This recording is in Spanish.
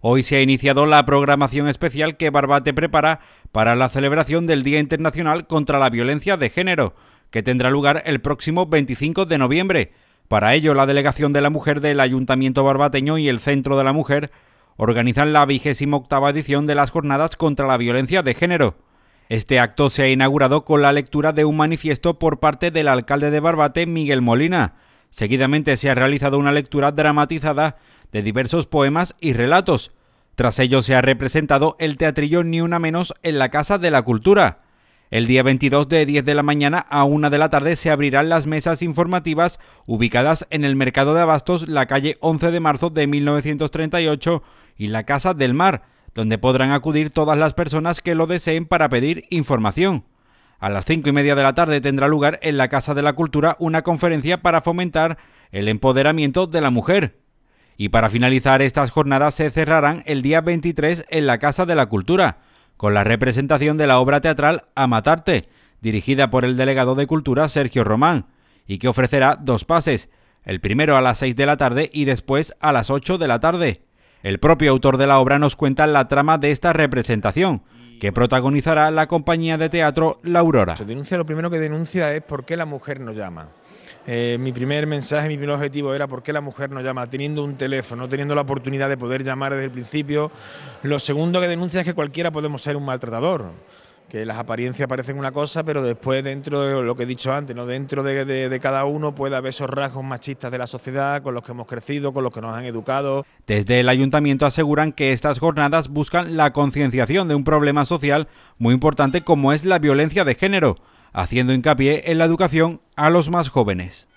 Hoy se ha iniciado la programación especial que Barbate prepara para la celebración del Día Internacional contra la Violencia de Género, que tendrá lugar el próximo 25 de noviembre. Para ello, la Delegación de la Mujer del Ayuntamiento Barbateño y el Centro de la Mujer organizan la vigésima octava edición de las Jornadas contra la Violencia de Género. Este acto se ha inaugurado con la lectura de un manifiesto por parte del alcalde de Barbate, Miguel Molina. Seguidamente se ha realizado una lectura dramatizada de diversos poemas y relatos. Tras ello se ha representado el teatrillo Ni Una Menos en la Casa de la Cultura. El día 22 de 10 de la mañana a 1 de la tarde se abrirán las mesas informativas ubicadas en el Mercado de Abastos, la calle 11 de marzo de 1938 y la Casa del Mar, donde podrán acudir todas las personas que lo deseen para pedir información. A las 5 y media de la tarde tendrá lugar en la Casa de la Cultura una conferencia para fomentar el empoderamiento de la mujer y para finalizar estas jornadas se cerrarán el día 23 en la Casa de la Cultura, con la representación de la obra teatral A Matarte, dirigida por el delegado de Cultura Sergio Román, y que ofrecerá dos pases, el primero a las 6 de la tarde y después a las 8 de la tarde. El propio autor de la obra nos cuenta la trama de esta representación, que protagonizará la compañía de teatro La Aurora. Se denuncia, lo primero que denuncia es por qué la mujer no llama. Eh, mi primer mensaje, mi primer objetivo era por qué la mujer no llama, teniendo un teléfono, teniendo la oportunidad de poder llamar desde el principio. Lo segundo que denuncia es que cualquiera podemos ser un maltratador que las apariencias parecen una cosa, pero después dentro de lo que he dicho antes, ¿no? dentro de, de, cada uno puede haber esos rasgos machistas de la sociedad con los que hemos crecido, con los que nos han educado. Desde el ayuntamiento aseguran que estas jornadas buscan la concienciación de un problema social muy importante como es la violencia de género, haciendo hincapié en la educación a los más jóvenes.